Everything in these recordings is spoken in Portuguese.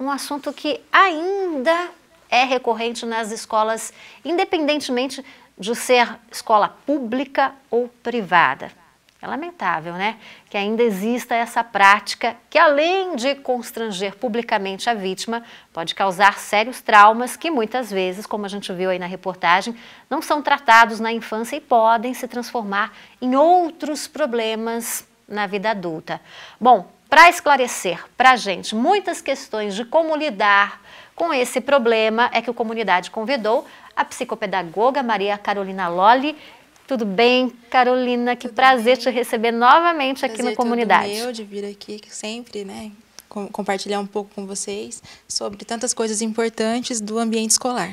um assunto que ainda é recorrente nas escolas, independentemente de ser escola pública ou privada. É lamentável, né? Que ainda exista essa prática que, além de constranger publicamente a vítima, pode causar sérios traumas que muitas vezes, como a gente viu aí na reportagem, não são tratados na infância e podem se transformar em outros problemas na vida adulta. Bom, para esclarecer para a gente muitas questões de como lidar com esse problema, é que o Comunidade convidou a psicopedagoga Maria Carolina Lolli. Tudo bem, Carolina? Que Tudo prazer bem. te receber novamente prazer aqui na Comunidade. Todo meu de vir aqui sempre, né? compartilhar um pouco com vocês sobre tantas coisas importantes do ambiente escolar.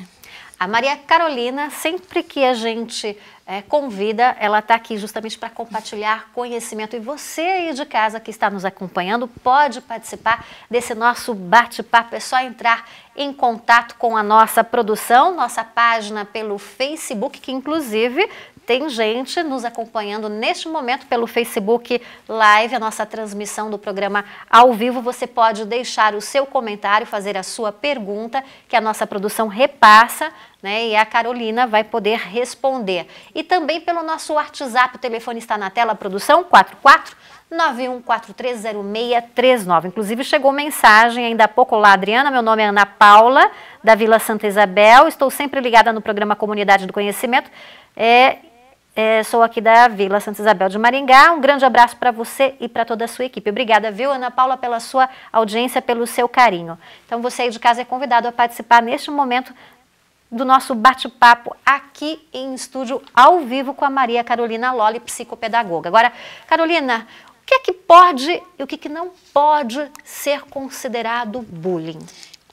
A Maria Carolina, sempre que a gente é, convida, ela está aqui justamente para compartilhar conhecimento. E você aí de casa que está nos acompanhando pode participar desse nosso bate-papo. É só entrar em contato com a nossa produção, nossa página pelo Facebook, que inclusive tem gente nos acompanhando neste momento pelo Facebook Live, a nossa transmissão do programa ao vivo. Você pode deixar o seu comentário, fazer a sua pergunta, que a nossa produção repassa né, e a Carolina vai poder responder. E também pelo nosso WhatsApp, o telefone está na tela, produção 44 91430639. Inclusive chegou mensagem ainda há pouco lá, Adriana, meu nome é Ana Paula, da Vila Santa Isabel, estou sempre ligada no programa Comunidade do Conhecimento. É, é, sou aqui da Vila Santa Isabel de Maringá. Um grande abraço para você e para toda a sua equipe. Obrigada, viu, Ana Paula, pela sua audiência, pelo seu carinho. Então, você aí de casa é convidado a participar neste momento do nosso bate-papo aqui em estúdio, ao vivo, com a Maria Carolina Loli, psicopedagoga. Agora, Carolina, o que é que pode e o que, é que não pode ser considerado bullying?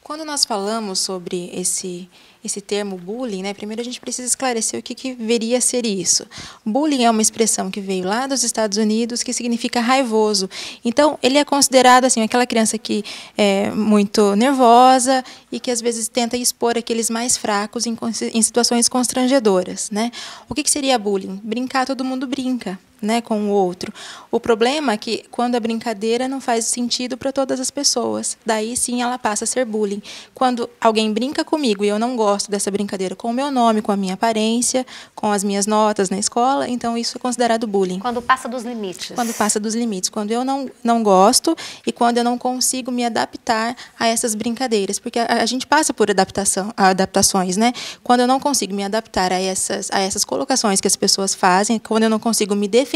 Quando nós falamos sobre esse esse termo bullying, né, primeiro a gente precisa esclarecer o que, que veria ser isso. Bullying é uma expressão que veio lá dos Estados Unidos que significa raivoso. Então, ele é considerado assim aquela criança que é muito nervosa e que às vezes tenta expor aqueles mais fracos em, em situações constrangedoras. Né? O que, que seria bullying? Brincar, todo mundo brinca né, com o outro. O problema é que quando a brincadeira não faz sentido para todas as pessoas, daí sim ela passa a ser bullying. Quando alguém brinca comigo e eu não gosto dessa brincadeira com o meu nome, com a minha aparência, com as minhas notas na escola, então isso é considerado bullying. Quando passa dos limites. Quando passa dos limites, quando eu não não gosto e quando eu não consigo me adaptar a essas brincadeiras, porque a, a gente passa por adaptação, adaptações, né? Quando eu não consigo me adaptar a essas a essas colocações que as pessoas fazem, quando eu não consigo me defender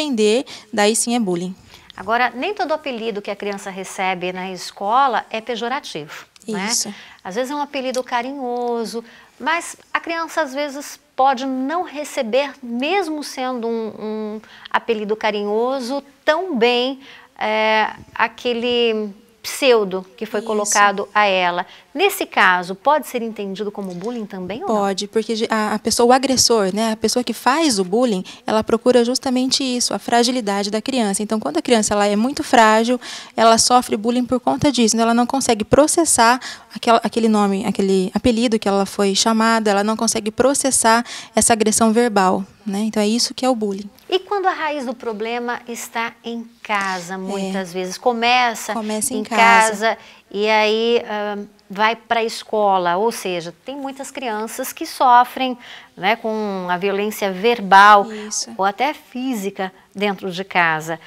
daí sim é bullying. Agora, nem todo apelido que a criança recebe na escola é pejorativo. Né? Isso. Né? Às vezes é um apelido carinhoso, mas a criança às vezes pode não receber, mesmo sendo um, um apelido carinhoso, tão bem é, aquele pseudo que foi Isso. colocado a ela. Nesse caso, pode ser entendido como bullying também? Pode, porque a, a, pessoa, o agressor, né, a pessoa que faz o bullying, ela procura justamente isso, a fragilidade da criança. Então, quando a criança ela é muito frágil, ela sofre bullying por conta disso. Então, ela não consegue processar aquel, aquele nome, aquele apelido que ela foi chamada, ela não consegue processar essa agressão verbal. Né? Então, é isso que é o bullying. E quando a raiz do problema está em casa, é. muitas é. vezes começa, começa em, em casa. casa. e aí uh, vai para a escola, ou seja, tem muitas crianças que sofrem né, com a violência verbal Isso. ou até física dentro de casa.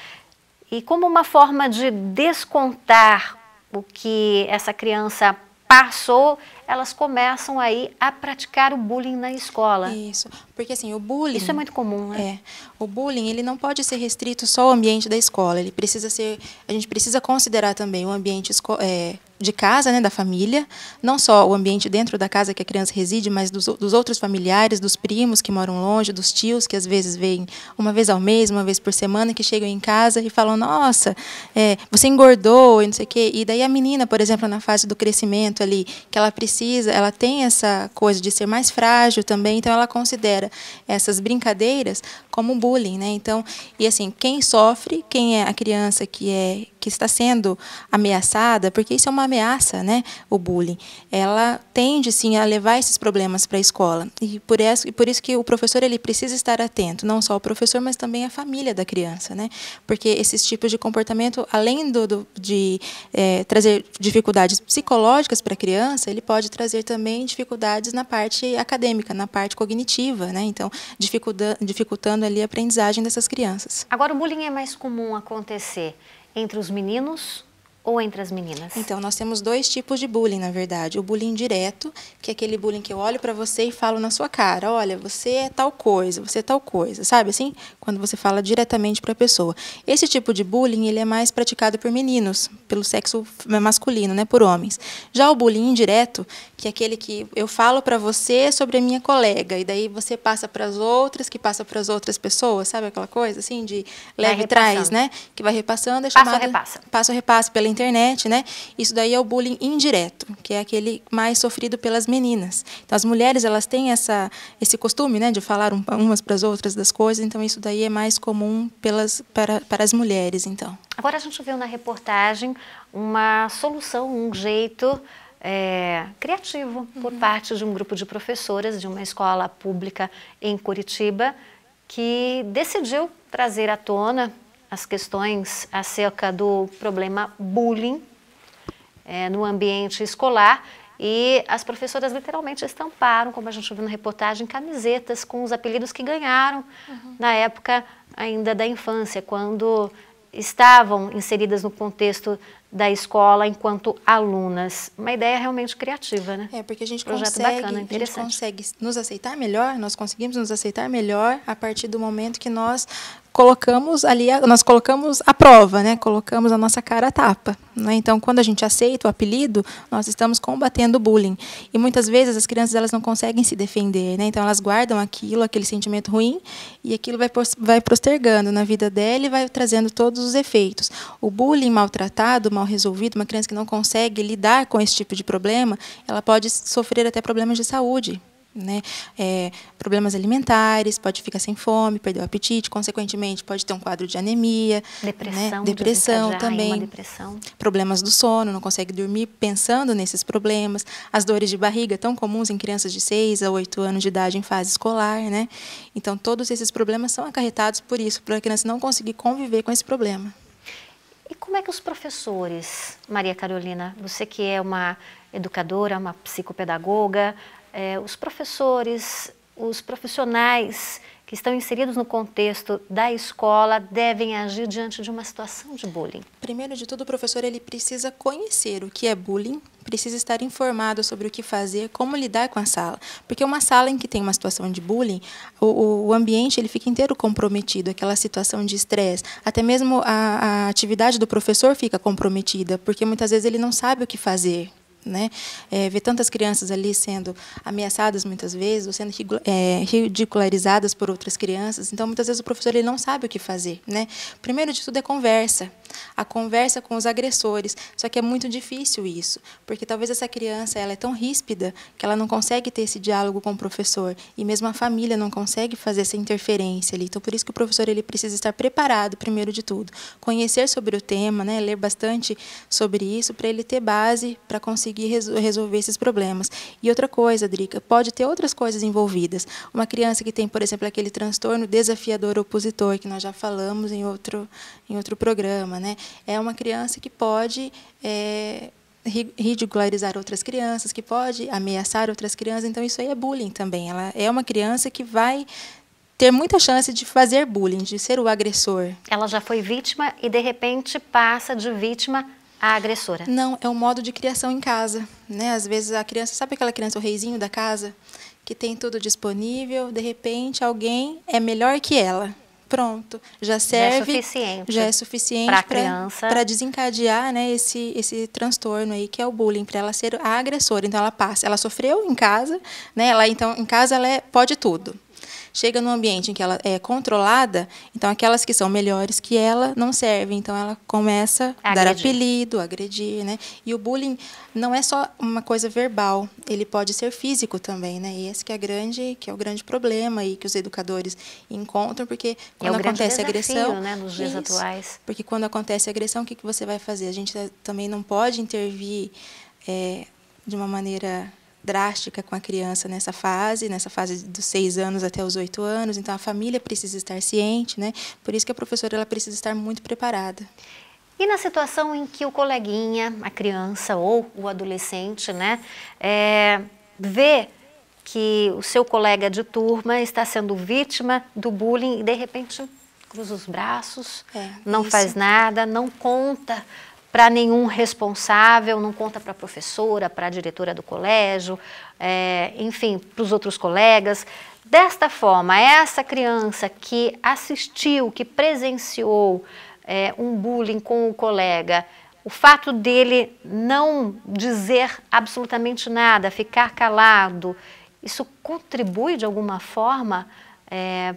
E como uma forma de descontar o que essa criança passou, elas começam aí a praticar o bullying na escola. Isso. Porque assim, o bullying... Isso é muito comum, né? É. O bullying, ele não pode ser restrito só ao ambiente da escola. Ele precisa ser... A gente precisa considerar também o ambiente é, de casa, né, da família, não só o ambiente dentro da casa que a criança reside, mas dos, dos, outros familiares, dos primos que moram longe, dos tios que às vezes vêm uma vez ao mês, uma vez por semana, que chegam em casa e falam: Nossa, é, você engordou e não sei o quê. E daí a menina, por exemplo, na fase do crescimento ali, que ela precisa, ela tem essa coisa de ser mais frágil também, então ela considera essas brincadeiras como bullying, né? Então, e assim, quem sofre, quem é a criança que é que está sendo ameaçada, porque isso é uma ameaça, né, o bullying, ela tende sim a levar esses problemas para a escola. E por, isso, e por isso que o professor ele precisa estar atento, não só o professor, mas também a família da criança, né? Porque esses tipos de comportamento, além do, do de é, trazer dificuldades psicológicas para a criança, ele pode trazer também dificuldades na parte acadêmica, na parte cognitiva, né? Então, dificultando, dificultando ali a aprendizagem dessas crianças. Agora, o bullying é mais comum acontecer entre os meninos ou entre as meninas? Então, nós temos dois tipos de bullying, na verdade. O bullying direto, que é aquele bullying que eu olho para você e falo na sua cara, olha, você é tal coisa, você é tal coisa, sabe assim? Quando você fala diretamente para a pessoa. Esse tipo de bullying, ele é mais praticado por meninos, pelo sexo masculino, né, por homens. Já o bullying indireto, que é aquele que eu falo para você sobre a minha colega e daí você passa para as outras, que passa para as outras pessoas, sabe aquela coisa assim de leve traz, né, que vai repassando, é chamada passa repassa. Passa repassa pela internet, né? Isso daí é o bullying indireto, que é aquele mais sofrido pelas meninas. Então as mulheres elas têm essa esse costume, né, de falar umas para as outras das coisas. Então isso daí é mais comum pelas para, para as mulheres, então. Agora a gente viu na reportagem uma solução, um jeito é, criativo por uhum. parte de um grupo de professoras de uma escola pública em Curitiba que decidiu trazer à tona as questões acerca do problema bullying é, no ambiente escolar e as professoras literalmente estamparam, como a gente viu na reportagem, camisetas com os apelidos que ganharam uhum. na época ainda da infância, quando estavam inseridas no contexto da escola enquanto alunas. Uma ideia realmente criativa, né? É, porque a gente, Projeto consegue, bacana, a gente consegue nos aceitar melhor, nós conseguimos nos aceitar melhor a partir do momento que nós colocamos ali, a, nós colocamos a prova, né? colocamos a nossa cara a tapa. Né? Então, quando a gente aceita o apelido, nós estamos combatendo o bullying. E muitas vezes as crianças elas não conseguem se defender, né? então elas guardam aquilo, aquele sentimento ruim, e aquilo vai, vai postergando na vida dela e vai trazendo todos os efeitos. O bullying maltratado, mal resolvido, uma criança que não consegue lidar com esse tipo de problema, ela pode sofrer até problemas de saúde, né? É, problemas alimentares, pode ficar sem fome, perder o apetite, consequentemente pode ter um quadro de anemia, depressão, né? depressão também, depressão. problemas do sono, não consegue dormir pensando nesses problemas, as dores de barriga tão comuns em crianças de 6 a 8 anos de idade em fase escolar, né? Então todos esses problemas são acarretados por isso, para a criança não conseguir conviver com esse problema. E como é que os professores, Maria Carolina, você que é uma educadora, uma psicopedagoga, é, os professores, os profissionais que estão inseridos no contexto da escola devem agir diante de uma situação de bullying? Primeiro de tudo, o professor ele precisa conhecer o que é bullying, precisa estar informado sobre o que fazer, como lidar com a sala, porque uma sala em que tem uma situação de bullying, o, o ambiente ele fica inteiro comprometido, aquela situação de estresse, até mesmo a, a atividade do professor fica comprometida, porque muitas vezes ele não sabe o que fazer. Né? É, ver tantas crianças ali sendo ameaçadas muitas vezes, ou sendo é, ridicularizadas por outras crianças. Então, muitas vezes o professor ele não sabe o que fazer. Né? Primeiro de tudo é conversa a conversa com os agressores. Só que é muito difícil isso, porque talvez essa criança ela é tão ríspida que ela não consegue ter esse diálogo com o professor e mesmo a família não consegue fazer essa interferência ali. Então por isso que o professor ele precisa estar preparado primeiro de tudo, conhecer sobre o tema, né, ler bastante sobre isso para ele ter base para conseguir resol resolver esses problemas. E outra coisa, Drica, pode ter outras coisas envolvidas. Uma criança que tem, por exemplo, aquele transtorno desafiador opositor que nós já falamos em outro em outro programa, né? É uma criança que pode é, ridicularizar outras crianças, que pode ameaçar outras crianças. Então, isso aí é bullying também. Ela é uma criança que vai ter muita chance de fazer bullying, de ser o agressor. Ela já foi vítima e, de repente, passa de vítima a agressora? Não, é um modo de criação em casa. Né? Às vezes a criança, sabe aquela criança, o reizinho da casa, que tem tudo disponível, de repente alguém é melhor que ela pronto, já serve, já é suficiente, já é suficiente para criança para desencadear, né, esse esse transtorno aí que é o bullying, para ela ser a agressora. Então ela passa, ela sofreu em casa, né? Ela então em casa ela é, pode tudo chega num ambiente em que ela é controlada, então aquelas que são melhores que ela não servem. Então ela começa a dar apelido, agredir, né? E o bullying não é só uma coisa verbal, ele pode ser físico também, né? E esse que é grande, que é o grande problema aí que os educadores encontram, porque é quando é acontece desafio, agressão, né, nos dias isso, atuais. Porque quando acontece agressão, o que, que você vai fazer? A gente também não pode intervir é, de uma maneira drástica com a criança nessa fase, nessa fase dos seis anos até os oito anos. Então, a família precisa estar ciente, né? Por isso que a professora ela precisa estar muito preparada. E na situação em que o coleguinha, a criança ou o adolescente, né, é, vê que o seu colega de turma está sendo vítima do bullying e de repente cruza os braços, é, não isso. faz nada, não conta para nenhum responsável, não conta para a professora, para a diretora do colégio, é, enfim, para os outros colegas. Desta forma, essa criança que assistiu, que presenciou é, um bullying com o colega, o fato dele não dizer absolutamente nada, ficar calado, isso contribui de alguma forma é,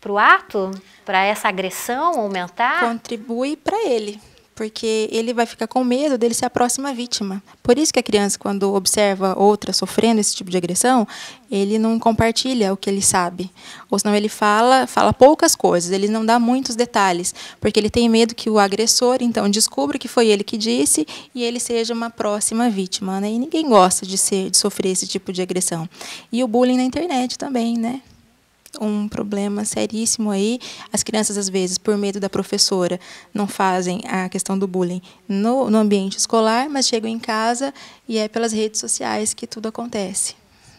para o ato, para essa agressão aumentar? Contribui para ele, porque ele vai ficar com medo dele ser a próxima vítima. Por isso que a criança, quando observa outra sofrendo esse tipo de agressão, ele não compartilha o que ele sabe. Ou senão ele fala, fala poucas coisas, ele não dá muitos detalhes, porque ele tem medo que o agressor, então, descubra que foi ele que disse e ele seja uma próxima vítima. Né? E ninguém gosta de, ser, de sofrer esse tipo de agressão. E o bullying na internet também, né? um problema seríssimo aí. As crianças, às vezes, por medo da professora, não fazem a questão do bullying no, no ambiente escolar, mas chegam em casa e é pelas redes sociais que tudo acontece.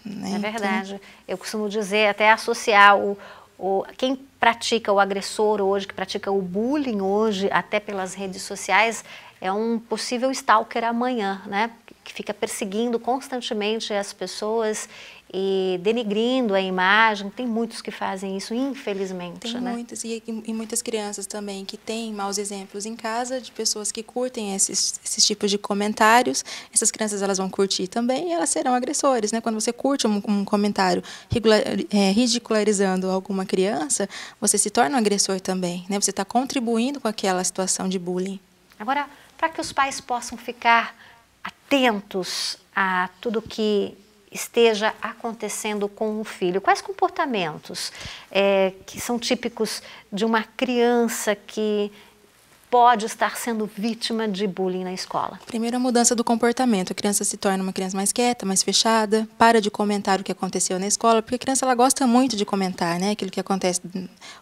Né? É então, verdade. Então... Eu costumo dizer, até associar o, o, quem pratica o agressor hoje, que pratica o bullying hoje, até pelas redes sociais, é um possível stalker amanhã, né? Que fica perseguindo constantemente as pessoas e denigrindo a imagem. Tem muitos que fazem isso, infelizmente. Tem né? muitas, e, e, muitas crianças também que têm maus exemplos em casa de pessoas que curtem esses, esses tipos de comentários. Essas crianças elas vão curtir também e elas serão agressores. Né? Quando você curte um, um comentário regular, é, ridicularizando alguma criança, você se torna um agressor também. Né? Você está contribuindo com aquela situação de bullying. Agora, para que os pais possam ficar atentos a tudo que esteja acontecendo com o filho? Quais comportamentos é, que são típicos de uma criança que pode estar sendo vítima de bullying na escola? Primeiro, a mudança do comportamento. A criança se torna uma criança mais quieta, mais fechada, para de comentar o que aconteceu na escola, porque a criança ela gosta muito de comentar, né? Aquilo que acontece,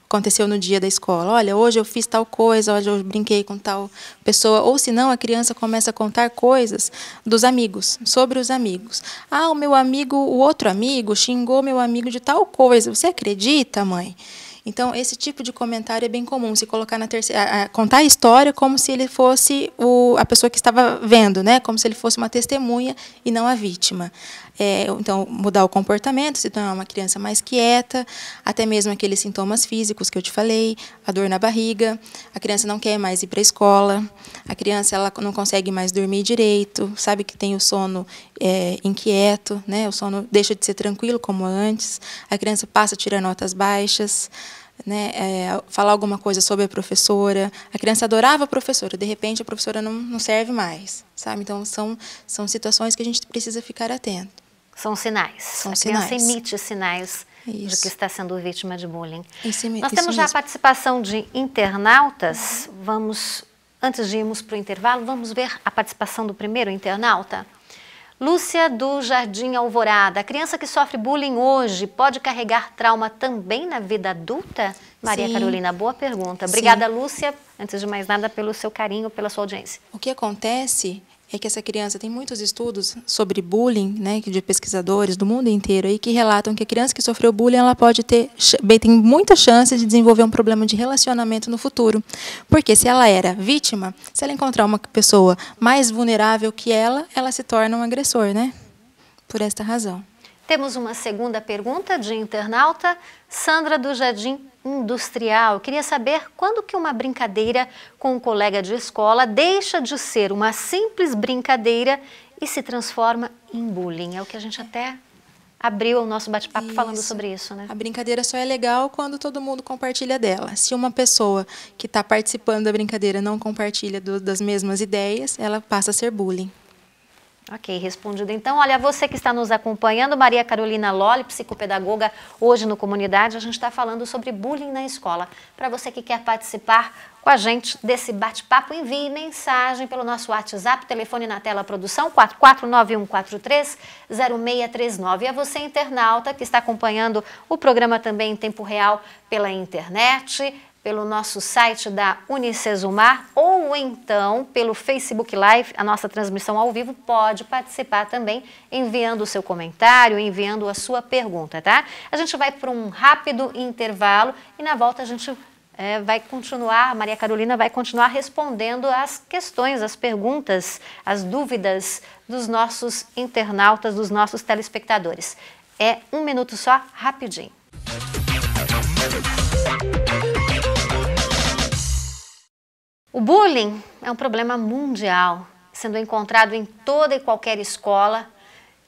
aconteceu no dia da escola. Olha, hoje eu fiz tal coisa, hoje eu brinquei com tal pessoa. Ou se não, a criança começa a contar coisas dos amigos, sobre os amigos. Ah, o meu amigo, o outro amigo xingou meu amigo de tal coisa. Você acredita, mãe? Então, esse tipo de comentário é bem comum, se colocar na terceira, contar a história como se ele fosse o, a pessoa que estava vendo, né? como se ele fosse uma testemunha e não a vítima é, então mudar o comportamento, se tornar uma criança mais quieta, até mesmo aqueles sintomas físicos que eu te falei, a dor na barriga, a criança não quer mais ir para a escola, a criança ela não consegue mais dormir direito, sabe que tem o sono é, inquieto, né? O sono deixa de ser tranquilo como antes, a criança passa a tirar notas baixas. Né, é, falar alguma coisa sobre a professora. A criança adorava a professora, de repente a professora não, não serve mais, sabe? Então são, são situações que a gente precisa ficar atento. São sinais. São a sinais. criança emite sinais é isso. de que está sendo vítima de bullying. Isso, Nós isso temos já a participação de internautas. Uhum. Vamos, antes de irmos para o intervalo, vamos ver a participação do primeiro internauta. Lúcia do Jardim Alvorada, a criança que sofre bullying hoje pode carregar trauma também na vida adulta? Maria Sim. Carolina, boa pergunta. Obrigada, Sim. Lúcia, antes de mais nada, pelo seu carinho, pela sua audiência. O que acontece é que essa criança tem muitos estudos sobre bullying, né, de pesquisadores do mundo inteiro aí que relatam que a criança que sofreu bullying ela pode ter bem tem muita chance de desenvolver um problema de relacionamento no futuro, porque se ela era vítima, se ela encontrar uma pessoa mais vulnerável que ela, ela se torna um agressor, né? Por esta razão. Temos uma segunda pergunta de internauta, Sandra do Jardim Industrial. Queria saber quando que uma brincadeira com um colega de escola deixa de ser uma simples brincadeira e se transforma em bullying. É o que a gente até abriu o nosso bate-papo falando sobre isso, né? A brincadeira só é legal quando todo mundo compartilha dela. Se uma pessoa que está participando da brincadeira não compartilha do, das mesmas ideias, ela passa a ser bullying. Ok, respondido. Então, olha, você que está nos acompanhando, Maria Carolina Lolli, psicopedagoga, hoje no Comunidade, a gente está falando sobre bullying na escola. Para você que quer participar com a gente desse bate-papo, envie mensagem pelo nosso WhatsApp, telefone na tela produção, 449-143-0639. E a você, internauta, que está acompanhando o programa também em tempo real pela internet, pelo nosso site da Unicesumar ou então pelo Facebook Live, a nossa transmissão ao vivo, pode participar também enviando o seu comentário, enviando a sua pergunta, tá? A gente vai para um rápido intervalo e na volta a gente é, vai continuar, Maria Carolina vai continuar respondendo as questões, as perguntas, as dúvidas dos nossos internautas, dos nossos telespectadores. É um minuto só, rapidinho. Música O bullying é um problema mundial, sendo encontrado em toda e qualquer escola,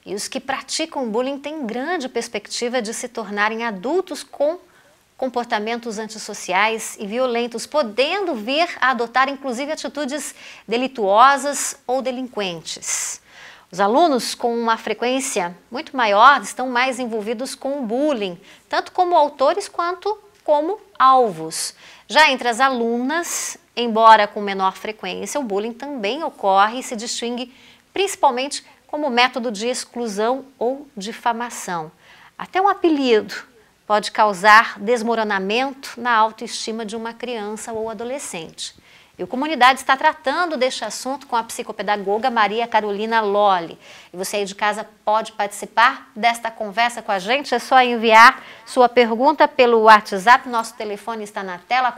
e os que praticam bullying têm grande perspectiva de se tornarem adultos com comportamentos antissociais e violentos, podendo vir a adotar inclusive atitudes delituosas ou delinquentes. Os alunos com uma frequência muito maior estão mais envolvidos com o bullying, tanto como autores quanto como alvos. Já entre as alunas, Embora com menor frequência, o bullying também ocorre e se distingue principalmente como método de exclusão ou difamação. Até um apelido pode causar desmoronamento na autoestima de uma criança ou adolescente. E o Comunidade está tratando deste assunto com a psicopedagoga Maria Carolina Lolli. E você aí de casa pode participar desta conversa com a gente. É só enviar sua pergunta pelo WhatsApp. Nosso telefone está na tela,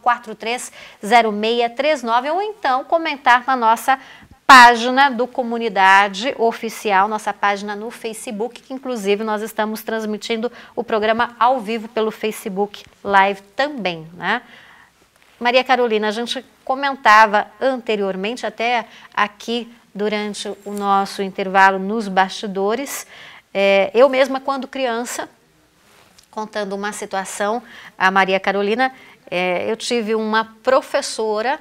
4491430639. Ou então comentar na nossa página do Comunidade Oficial, nossa página no Facebook, que inclusive nós estamos transmitindo o programa ao vivo pelo Facebook Live também, né? Maria Carolina, a gente comentava anteriormente, até aqui durante o nosso intervalo nos bastidores, é, eu mesma, quando criança, contando uma situação, a Maria Carolina, é, eu tive uma professora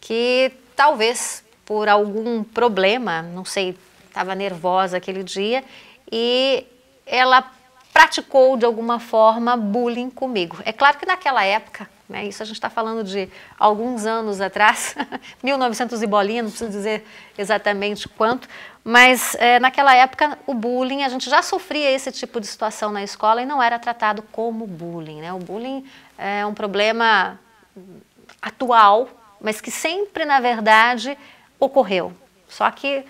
que talvez por algum problema, não sei, estava nervosa aquele dia, e ela praticou de alguma forma bullying comigo. É claro que naquela época né? Isso a gente está falando de alguns anos atrás, 1900 e bolinha, não preciso dizer exatamente quanto, mas é, naquela época o bullying, a gente já sofria esse tipo de situação na escola e não era tratado como bullying. Né? O bullying é um problema atual, mas que sempre, na verdade, ocorreu. Só que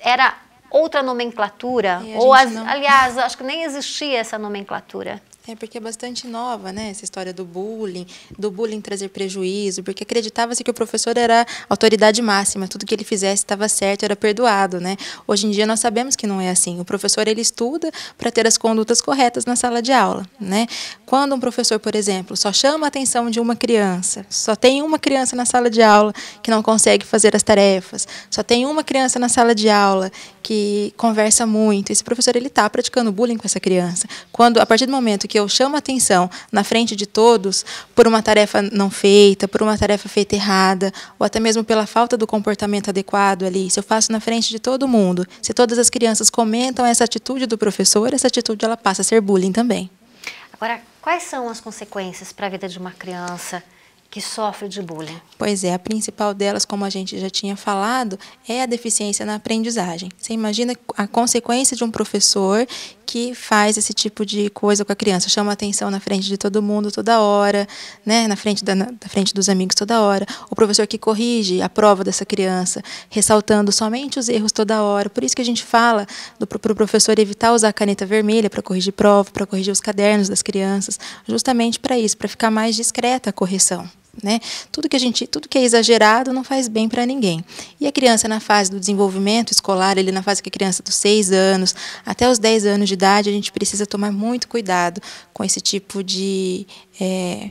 era outra nomenclatura, ou as, aliás, acho que nem existia essa nomenclatura. É porque é bastante nova, né? Essa história do bullying, do bullying trazer prejuízo, porque acreditava-se que o professor era autoridade máxima, tudo que ele fizesse estava certo, era perdoado, né? Hoje em dia nós sabemos que não é assim. O professor ele estuda para ter as condutas corretas na sala de aula, né? Quando um professor, por exemplo, só chama a atenção de uma criança, só tem uma criança na sala de aula que não consegue fazer as tarefas, só tem uma criança na sala de aula que conversa muito. Esse professor ele está praticando bullying com essa criança. Quando a partir do momento que eu chamo a atenção na frente de todos por uma tarefa não feita, por uma tarefa feita errada, ou até mesmo pela falta do comportamento adequado ali, se eu faço na frente de todo mundo, se todas as crianças comentam essa atitude do professor, essa atitude ela passa a ser bullying também. Agora, quais são as consequências para a vida de uma criança? que sofre de bullying? Pois é, a principal delas, como a gente já tinha falado, é a deficiência na aprendizagem. Você imagina a consequência de um professor que faz esse tipo de coisa com a criança, chama atenção na frente de todo mundo toda hora, né, na frente da, na, frente dos amigos toda hora. O professor que corrige a prova dessa criança, ressaltando somente os erros toda hora. Por isso que a gente fala do pro, pro professor evitar usar a caneta vermelha para corrigir prova, para corrigir os cadernos das crianças, justamente para isso, para ficar mais discreta a correção. Né? Tudo que a gente, tudo que é exagerado não faz bem para ninguém. E a criança na fase do desenvolvimento escolar, ele na fase que a criança dos 6 anos até os 10 anos de idade, a gente precisa tomar muito cuidado com esse tipo de é,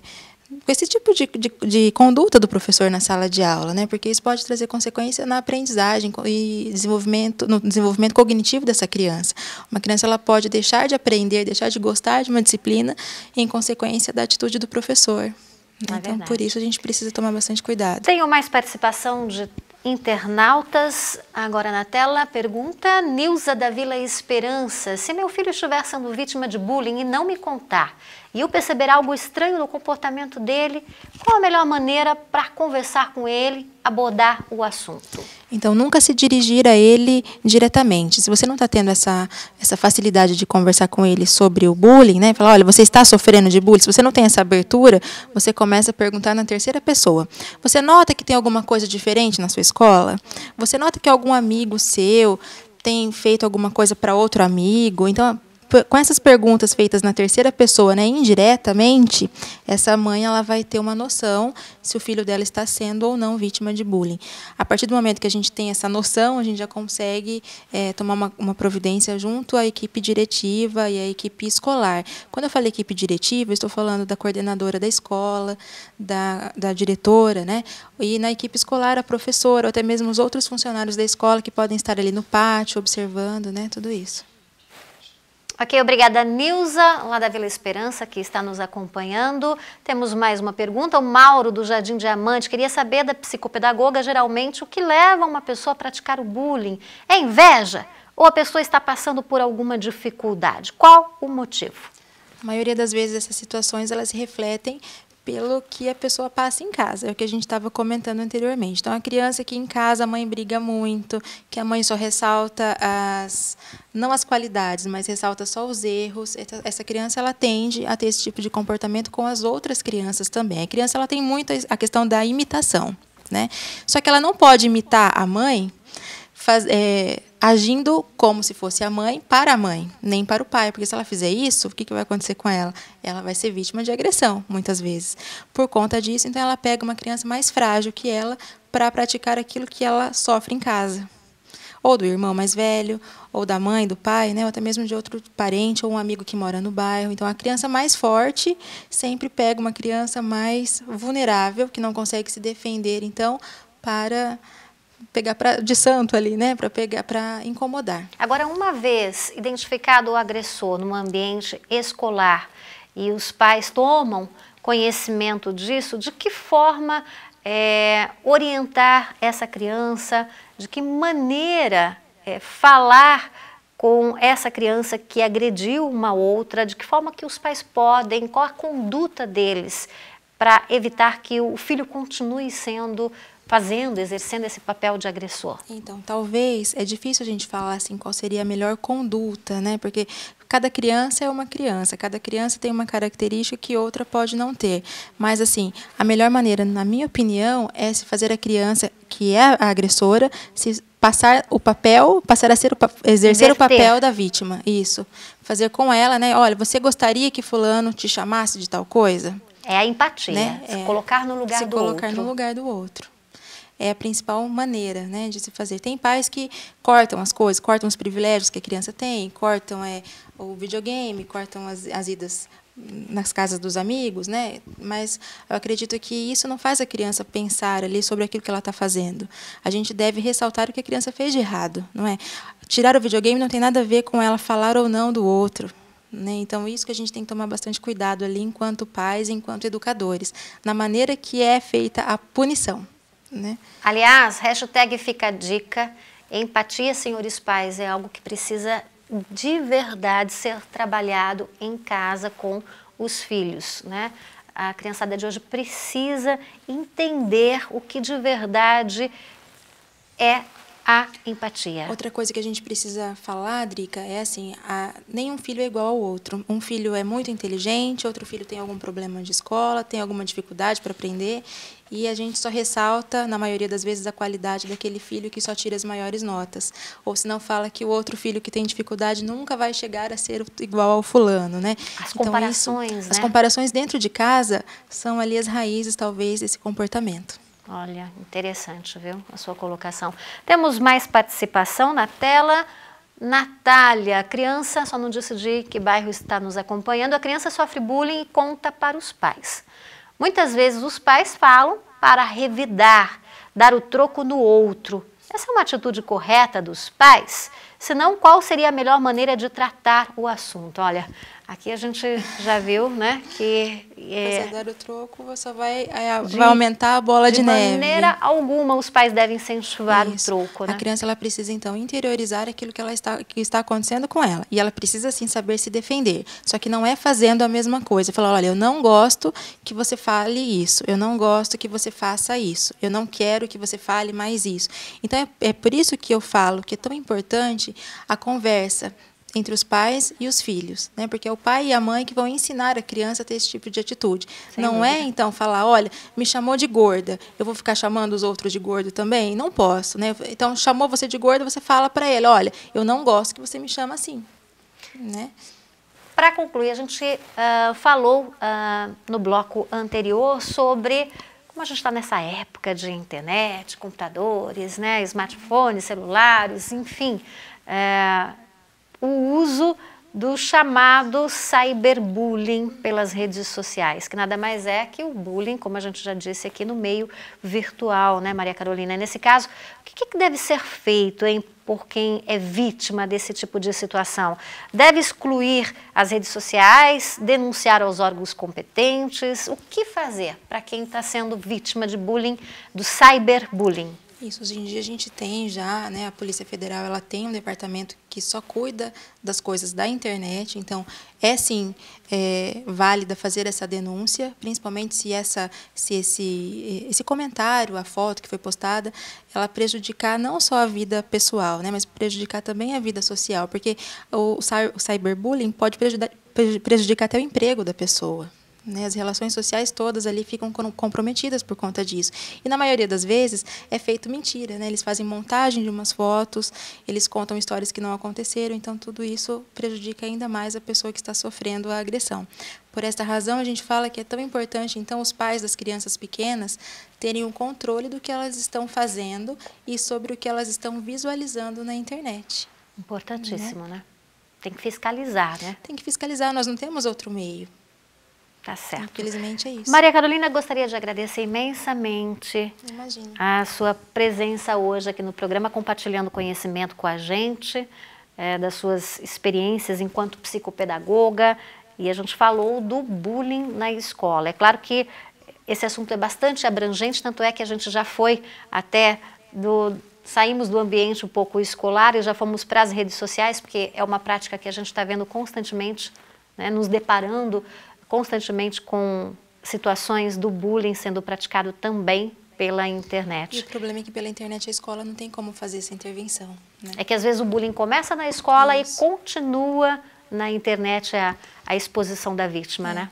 com esse tipo de, de, de, conduta do professor na sala de aula, né? Porque isso pode trazer consequência na aprendizagem e desenvolvimento, no desenvolvimento cognitivo dessa criança. Uma criança ela pode deixar de aprender, deixar de gostar de uma disciplina em consequência da atitude do professor. É então, verdade. por isso a gente precisa tomar bastante cuidado. Tenho mais participação de internautas. Agora na tela, pergunta Nilza da Vila Esperança. Se meu filho estiver sendo vítima de bullying e não me contar, e eu perceber algo estranho no comportamento dele, qual a melhor maneira para conversar com ele, abordar o assunto? Então, nunca se dirigir a ele diretamente. Se você não está tendo essa, essa facilidade de conversar com ele sobre o bullying, né? Falar, olha, você está sofrendo de bullying. Se você não tem essa abertura, você começa a perguntar na terceira pessoa. Você nota que tem alguma coisa diferente na sua escola? Você nota que algum amigo seu tem feito alguma coisa para outro amigo? Então, com essas perguntas feitas na terceira pessoa, né, indiretamente, essa mãe ela vai ter uma noção se o filho dela está sendo ou não vítima de bullying. A partir do momento que a gente tem essa noção, a gente já consegue é, tomar uma, uma providência junto à equipe diretiva e à equipe escolar. Quando eu falei equipe diretiva, estou falando da coordenadora da escola, da, da diretora, né, e na equipe escolar a professora, ou até mesmo os outros funcionários da escola que podem estar ali no pátio observando, né, tudo isso. Ok, obrigada Nilza, lá da Vila Esperança, que está nos acompanhando. Temos mais uma pergunta. O Mauro, do Jardim Diamante, queria saber da psicopedagoga, geralmente, o que leva uma pessoa a praticar o bullying? É inveja? Ou a pessoa está passando por alguma dificuldade? Qual o motivo? A maioria das vezes essas situações elas se refletem pelo que a pessoa passa em casa, é o que a gente estava comentando anteriormente. Então, a criança que em casa a mãe briga muito, que a mãe só ressalta as não as qualidades, mas ressalta só os erros, essa criança ela tende a ter esse tipo de comportamento com as outras crianças também. A criança ela tem muito a questão da imitação, né? Só que ela não pode imitar a mãe faz, é, agindo como se fosse a mãe para a mãe, nem para o pai, porque se ela fizer isso, o que, que vai acontecer com ela? Ela vai ser vítima de agressão, muitas vezes. Por conta disso, então ela pega uma criança mais frágil que ela para praticar aquilo que ela sofre em casa. Ou do irmão mais velho, ou da mãe, do pai, né? ou até mesmo de outro parente ou um amigo que mora no bairro. Então, a criança mais forte sempre pega uma criança mais vulnerável, que não consegue se defender. Então, para pegar pra, de santo ali, né, para pegar para incomodar. Agora, uma vez identificado o agressor num ambiente escolar e os pais tomam conhecimento disso, de que forma é, orientar essa criança, de que maneira é, falar com essa criança que agrediu uma outra, de que forma que os pais podem, qual a conduta deles para evitar que o filho continue sendo fazendo, exercendo esse papel de agressor? Então, talvez é difícil a gente falar assim qual seria a melhor conduta, né? Porque cada criança é uma criança, cada criança tem uma característica que outra pode não ter. Mas assim, a melhor maneira, na minha opinião, é se fazer a criança que é a agressora se passar o papel, passar a ser o, exercer Inverter. o papel da vítima. Isso. Fazer com ela, né? Olha, você gostaria que fulano te chamasse de tal coisa? É a empatia, né? é. colocar no é, lugar se do outro. Se colocar no lugar do outro é a principal maneira né, de se fazer. Tem pais que cortam as coisas, cortam os privilégios que a criança tem, cortam é, o videogame, cortam as, as idas nas casas dos amigos, né? Mas eu acredito que isso não faz a criança pensar ali sobre aquilo que ela está fazendo. A gente deve ressaltar o que a criança fez de errado, não é? Tirar o videogame não tem nada a ver com ela falar ou não do outro. Né? Então, isso que a gente tem que tomar bastante cuidado ali enquanto pais, enquanto educadores, na maneira que é feita a punição. Né? Aliás, hashtag fica a dica, empatia, senhores pais, é algo que precisa de verdade ser trabalhado em casa com os filhos, né? A criançada de hoje precisa entender o que de verdade é a empatia. Outra coisa que a gente precisa falar, Drica, é assim: a, nenhum filho é igual ao outro. Um filho é muito inteligente, outro filho tem algum problema de escola, tem alguma dificuldade para aprender. E a gente só ressalta, na maioria das vezes, a qualidade daquele filho que só tira as maiores notas. Ou se não fala que o outro filho que tem dificuldade nunca vai chegar a ser igual ao fulano, né? As então, isso, né? As comparações dentro de casa são ali as raízes, talvez, desse comportamento. Olha, interessante, viu? A sua colocação. Temos mais participação na tela. Natália, a criança, só não disse de que bairro está nos acompanhando, a criança sofre bullying e conta para os pais. Muitas vezes os pais falam para revidar, dar o troco no outro. Essa é uma atitude correta dos pais? Se não, qual seria a melhor maneira de tratar o assunto? Olha, Aqui a gente já viu, né, que... É, você der o troco, você é, vai, de, vai aumentar a bola de, de neve. De maneira alguma os pais devem incentivar Isso. o troco, né? A criança, ela precisa, então, interiorizar aquilo que, ela está, que está acontecendo com ela. E ela precisa, sim, saber se defender. Só que não é fazendo a mesma coisa. Falar, olha, eu não gosto que você fale isso. Eu não gosto que você faça isso. Eu não quero que você fale mais isso. Então, é, é por isso que eu falo que é tão importante a conversa entre os pais e os filhos, né? Porque é o pai e a mãe que vão ensinar a criança a ter esse tipo de atitude. Sem não é, dúvida. é então falar, olha, me chamou de gorda, eu vou ficar chamando os outros de gordo também? Não posso, né? Então chamou você de gorda, você fala para ele, olha, eu não gosto que você me chama assim, né? Para concluir, a gente uh, falou uh, no bloco anterior sobre como a gente está nessa época de internet, computadores, né, smartphones, celulares, enfim, eh, o uso do chamado cyberbullying pelas redes sociais, que nada mais é que o bullying, como a gente já disse aqui, no meio virtual, né, Maria Carolina? Nesse caso, o que, que deve ser feito hein, por quem é vítima desse tipo de situação? Deve excluir as redes sociais, denunciar aos órgãos competentes? O que fazer para quem está sendo vítima de bullying, do cyberbullying? Isso, hoje em dia a gente tem já, né, a Polícia Federal, ela tem um departamento que só cuida das coisas da internet, então é sim é, válida fazer essa denúncia, principalmente se, essa, se esse, esse comentário, a foto que foi postada, ela prejudicar não só a vida pessoal, né, mas prejudicar também a vida social, porque o, o cyberbullying pode prejudicar, prejudicar até o emprego da pessoa, né? As relações sociais todas ali ficam comprometidas por conta disso. E na maioria das vezes é feito mentira, né? Eles fazem montagem de umas fotos, eles contam histórias que não aconteceram, então tudo isso prejudica ainda mais a pessoa que está sofrendo a agressão. Por esta razão, a gente fala que é tão importante, então, os pais das crianças pequenas terem o um controle do que elas estão fazendo e sobre o que elas estão visualizando na internet. Importantíssimo, né? né? Tem que fiscalizar, né? Tem que fiscalizar, nós não temos outro meio. Tá certo. Infelizmente é isso. Maria Carolina, gostaria de agradecer imensamente Imagina. a sua presença hoje aqui no programa, compartilhando conhecimento com a gente, é, das suas experiências enquanto psicopedagoga. E a gente falou do bullying na escola. É claro que esse assunto é bastante abrangente, tanto é que a gente já foi até do, saímos do ambiente um pouco escolar e já fomos para as redes sociais, porque é uma prática que a gente está vendo constantemente, né, nos deparando constantemente com situações do bullying sendo praticado também pela internet. E o problema é que pela internet a escola não tem como fazer essa intervenção. Né? É que às vezes o bullying começa na escola Isso. e continua na internet a, a exposição da vítima, é. né?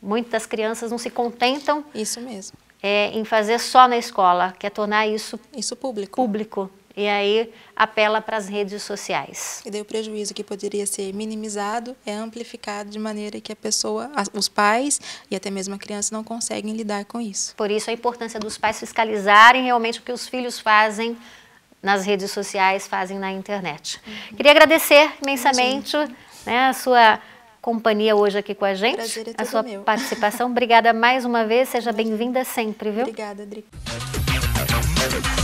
Muitas crianças não se contentam. Isso mesmo. É, em fazer só na escola, quer tornar isso, isso público. público. E aí apela para as redes sociais. E daí o prejuízo que poderia ser minimizado é amplificado de maneira que a pessoa, os pais e até mesmo a criança não conseguem lidar com isso. Por isso a importância dos pais fiscalizarem realmente o que os filhos fazem nas redes sociais, fazem na internet. Uhum. Queria agradecer imensamente né, a sua companhia hoje aqui com a gente, é a sua meu. participação. Obrigada mais uma vez, seja bem-vinda sempre, viu? Obrigada, Adri.